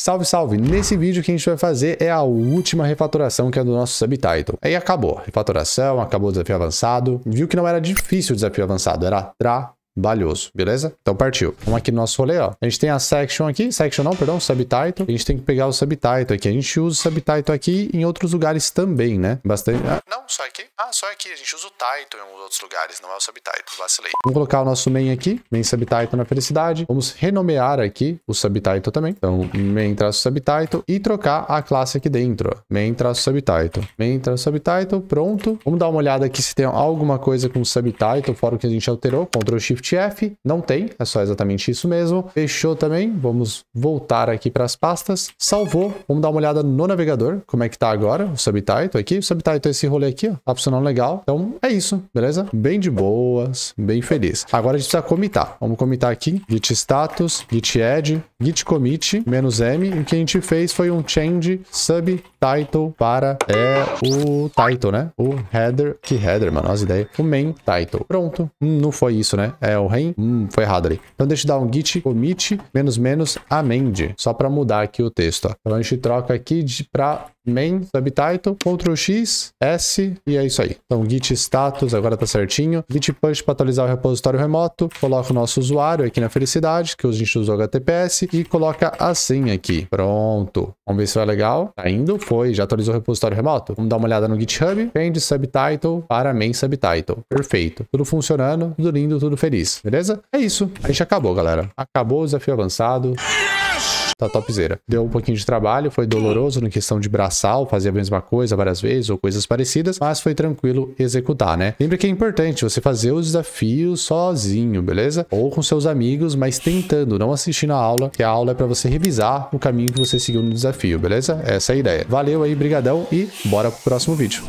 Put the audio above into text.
Salve, salve! Nesse vídeo que a gente vai fazer é a última refatoração que é do nosso subtitle. Aí acabou. Refatoração, acabou o desafio avançado. Viu que não era difícil o desafio avançado, era tra valioso, beleza? Então partiu. Vamos aqui no nosso rolê, ó. A gente tem a section aqui, section não, perdão, subtitle. A gente tem que pegar o subtitle aqui. A gente usa o subtitle aqui em outros lugares também, né? Bastante... Ah, não, só aqui? Ah, só aqui. A gente usa o title em outros lugares, não é o subtitle. Vacilei. Vamos colocar o nosso main aqui, main subtitle na felicidade. Vamos renomear aqui o subtitle também. Então, main traço subtitle e trocar a classe aqui dentro, Main traço subtitle. Main traço subtitle, pronto. Vamos dar uma olhada aqui se tem alguma coisa com subtitle, fora o que a gente alterou. Ctrl Shift ETF? Não tem, é só exatamente isso mesmo. Fechou também, vamos voltar aqui para as pastas. Salvou, vamos dar uma olhada no navegador, como é que tá agora, o subtitle aqui. O subtitle é esse rolê aqui, ó, tá funcionando legal. Então é isso, beleza? Bem de boas, bem feliz. Agora a gente precisa comitar. Vamos comitar aqui, git status, git add, git commit, menos M. o que a gente fez foi um change subtitle para é, o title, né? O header, que header, mano, as ideias. O main title. Pronto, não foi isso, né? É o ren. Hum, foi errado ali. Então deixa eu dar um git commit menos menos amend, só para mudar aqui o texto. Ó. Então a gente troca aqui para main, subtitle, Ctrl X, S e é isso aí. Então, git status agora tá certinho. Git push para atualizar o repositório remoto. Coloca o nosso usuário aqui na felicidade, que hoje a gente usou HTTPS e coloca assim aqui. Pronto. Vamos ver se vai legal. Tá indo? Foi. Já atualizou o repositório remoto? Vamos dar uma olhada no GitHub. Change subtitle para main subtitle. Perfeito. Tudo funcionando, tudo lindo, tudo feliz. Beleza? É isso. A gente acabou, galera. Acabou o desafio avançado tá topzera. Deu um pouquinho de trabalho, foi doloroso na questão de braçal, fazer a mesma coisa várias vezes ou coisas parecidas, mas foi tranquilo executar, né? Lembra que é importante você fazer os desafios sozinho, beleza? Ou com seus amigos, mas tentando, não assistindo a aula, que a aula é para você revisar o caminho que você seguiu no desafio, beleza? Essa é a ideia. Valeu aí, brigadão e bora pro próximo vídeo.